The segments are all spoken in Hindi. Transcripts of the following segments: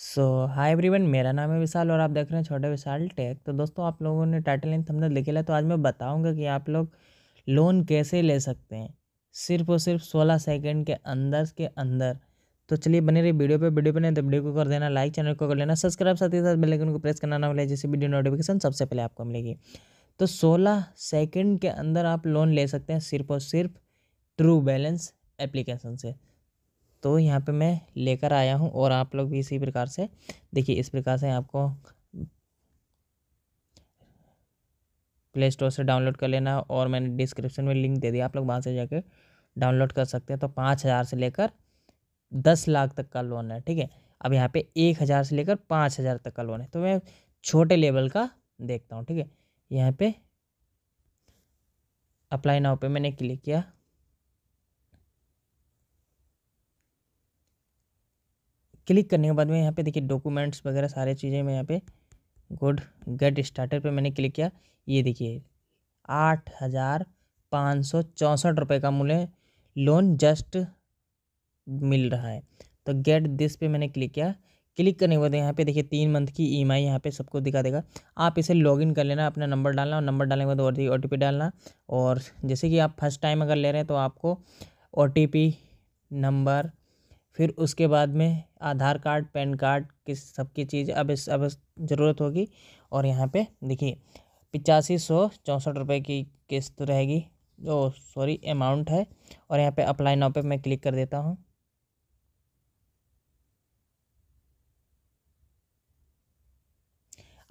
सो हाय एवरीवन मेरा नाम है विशाल और आप देख रहे हैं छोटे विशाल टेक तो दोस्तों आप लोगों ने टाइटल इन थंबनेल लिखे लिया तो आज मैं बताऊंगा कि आप लोग लोन कैसे ले सकते हैं सिर्फ और सिर्फ सोलह सेकेंड के अंदर के अंदर तो चलिए बने रही वीडियो पे वीडियो पर नहीं तो वीडियो को कर देना लाइक चैनल को कर लेना सब्सक्राइब साथ ही साथ बेलाइकन को प्रेस करना ना मिले जैसे वीडियो नोटिफिकेशन सबसे पहले आपको मिलेगी तो सोलह सेकेंड के अंदर आप लोन ले सकते हैं सिर्फ और सिर्फ ट्रू बैलेंस एप्लीकेशन से तो यहाँ पे मैं लेकर आया हूँ और आप लोग भी इसी प्रकार से देखिए इस प्रकार से आपको प्ले स्टोर से डाउनलोड कर लेना और मैंने डिस्क्रिप्शन में लिंक दे दिया आप लोग वहाँ से जाके डाउनलोड कर सकते हैं तो पाँच हज़ार से लेकर दस लाख तक का लोन है ठीक है अब यहाँ पे एक हज़ार से लेकर पाँच हज़ार तक का लोन है तो मैं छोटे लेवल का देखता हूँ ठीक है यहाँ पे अप्लाई नाउ पे मैंने क्लिक किया क्लिक करने के बाद में यहाँ पे देखिए डॉक्यूमेंट्स वगैरह सारे चीज़ें मैं यहाँ पे गुड गेट स्टार्टर पे मैंने क्लिक किया ये देखिए आठ हज़ार पाँच सौ चौंसठ रुपये का मूल्य लोन जस्ट मिल रहा है तो गेट दिस पे मैंने क्लिक किया क्लिक करने के बाद यहाँ पे देखिए तीन मंथ की ई एम आई यहाँ पर सबको दिखा देगा आप इसे लॉगिन कर लेना अपना नंबर डालना और नंबर डालने के बाद और ओ टी पी डालना और जैसे कि आप फर्स्ट टाइम अगर ले रहे हैं तो आपको ओ टी पी नंबर फिर उसके बाद में आधार कार्ड पैन कार्ड किस सबकी चीज़ अब इस अब ज़रूरत होगी और यहाँ पे देखिए पिचासी सौ चौंसठ रुपये की किस्त रहेगी जो सॉरी अमाउंट है और यहाँ पे अप्लाई नाउ पे मैं क्लिक कर देता हूँ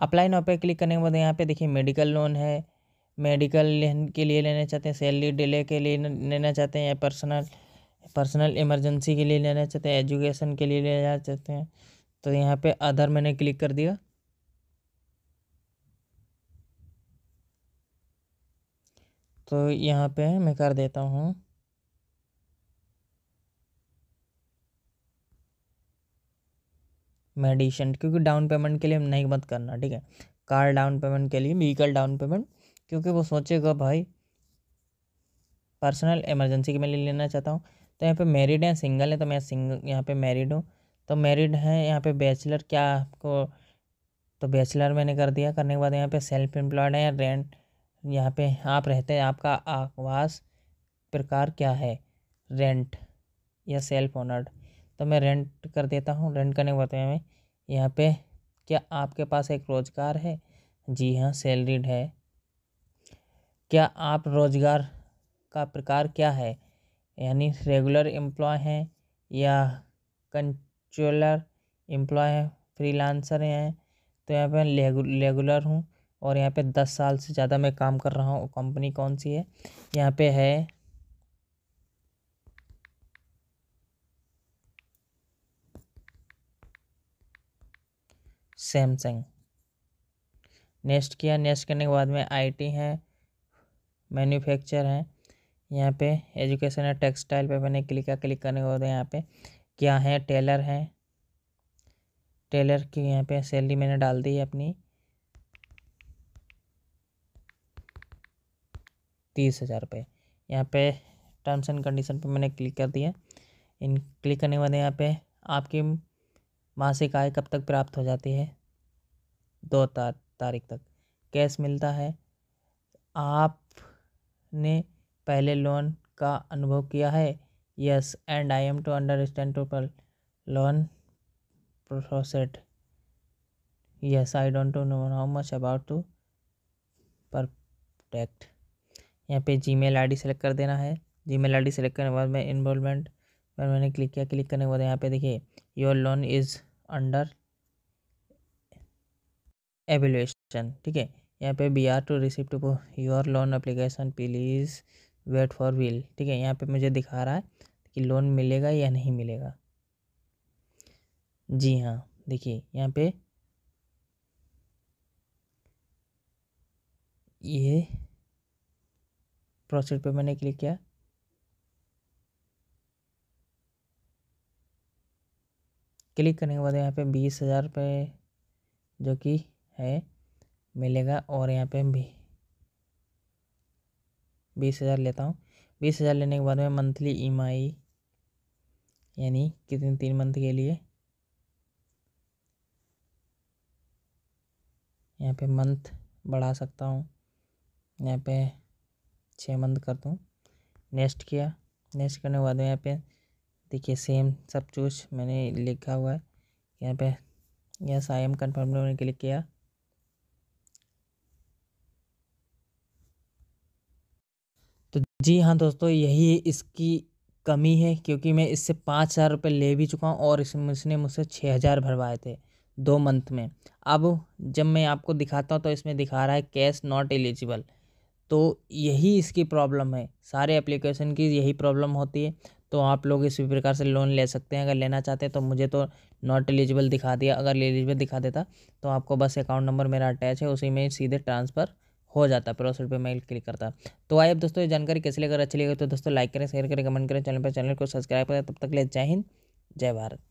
अप्लाई नाउ पे क्लिक करने के बाद यहाँ पे देखिए मेडिकल लोन है मेडिकल के लिए लेना चाहते हैं सैलरी डिले के लिए लेना चाहते हैं या पर्सनल पर्सनल इमरजेंसी के लिए लेना चाहते हैं एजुकेशन के लिए लेना चाहते हैं तो यहाँ पे अदर मैंने क्लिक कर दिया तो यहाँ पे मैं कर देता हूँ मेडिशन क्योंकि डाउन पेमेंट के लिए नहीं मत करना ठीक है कार डाउन पेमेंट के लिए व्हीकल डाउन पेमेंट क्योंकि वो सोचेगा भाई पर्सनल इमरजेंसी के मैं लेना चाहता हूँ तो यहाँ पे मैरिड हैं सिंगल हैं तो मैं सिंगल यहाँ पे मैरिड हूँ तो मैरिड हैं यहाँ पे बैचलर क्या आपको तो बैचलर मैंने कर दिया करने के बाद यहाँ पे सेल्फ एम्प्लॉयड है रेंट यहाँ पे आप रहते हैं आपका आवास प्रकार क्या है रेंट या सेल्फ ओनर्ड तो मैं रेंट कर देता हूँ रेंट करने के बाद तो मैं यहाँ पे क्या आपके पास एक रोज़गार है जी हाँ सैलरीड है क्या आप रोज़गार का प्रकार क्या है यानी रेगुलर एम्प्लॉय हैं या कंट्रोलर एम्प्लॉय हैं फ्रीलांसर हैं तो यहाँ पे रेगुलर हूँ और यहाँ पे दस साल से ज़्यादा मैं काम कर रहा हूँ कंपनी कौन सी है यहाँ पे है सैमसंग नेक्स्ट किया नेक्स्ट करने के बाद में आईटी है मैन्युफैक्चर है यहाँ पे एजुकेशन है टेक्सटाइल पे मैंने क्लिक क्लिक करने के बाद यहाँ पे क्या है टेलर है टेलर की यहाँ पे सैलरी मैंने डाल दी है अपनी तीस हज़ार रुपये यहाँ पे टर्म्स एंड कंडीशन पे मैंने क्लिक कर दिया इन क्लिक करने के बाद यहाँ पे आपकी मासिक आय कब तक प्राप्त हो जाती है दो तारीख तक कैश मिलता है आपने पहले लोन का अनुभव किया है yes and I am to understand to total loan processed yes I don't know how much about to perfect यहाँ पे आई डी सेलेक्ट कर देना है जी आई डी सेलेक्ट करने के बाद मैं इन्वॉलमेंट पर मैंने क्लिक किया क्लिक करने के बाद यहाँ पे देखिए your loan is under evaluation ठीक है यहाँ पे we are to receipt your loan application please wait for wheel ठीक है यहाँ पे मुझे दिखा रहा है कि लोन मिलेगा या नहीं मिलेगा जी हाँ देखिए यहाँ पे ये प्रोसीड पे मैंने क्लिक किया क्लिक करने के बाद यहाँ पे बीस हज़ार रुपये जो कि है मिलेगा और यहाँ पे भी बीस हज़ार लेता हूँ बीस हज़ार लेने के बाद में मंथली ई e यानी कितने तीन मंथ के लिए यहाँ पे मंथ बढ़ा सकता हूँ यहाँ पे छः मंथ कर दूँ नेक्स्ट किया नेक्स्ट करने के बाद में यहाँ पे देखिए सेम सब कुछ मैंने लिखा हुआ है यहाँ पे यस आई एम कन्फर्म होने के लिए किया जी हाँ दोस्तों यही इसकी कमी है क्योंकि मैं इससे पाँच हज़ार रुपये ले भी चुका हूँ और इसमें इसने मुझसे छः हज़ार भरवाए थे दो मंथ में अब जब मैं आपको दिखाता हूँ तो इसमें दिखा रहा है कैश नॉट एलिजिबल तो यही इसकी प्रॉब्लम है सारे एप्लीकेशन की यही प्रॉब्लम होती है तो आप लोग इसी प्रकार से लोन ले सकते हैं अगर लेना चाहते हैं तो मुझे तो नॉट एलिजिबल दिखा दिया अगर एलिजिबल दिखा देता तो आपको बस अकाउंट नंबर मेरा अटैच है उसी में सीधे ट्रांसफ़र हो जाता है प्रोसेस पे मैं क्लिक करता तो आइए अब दोस्तों ये जानकारी कैसे लेकर अच्छी लगी तो दोस्तों लाइक करें शेयर करें कमेंट करें चैनल पर चैनल को सब्सक्राइब करें तब तक ले जय हिंद जय भारत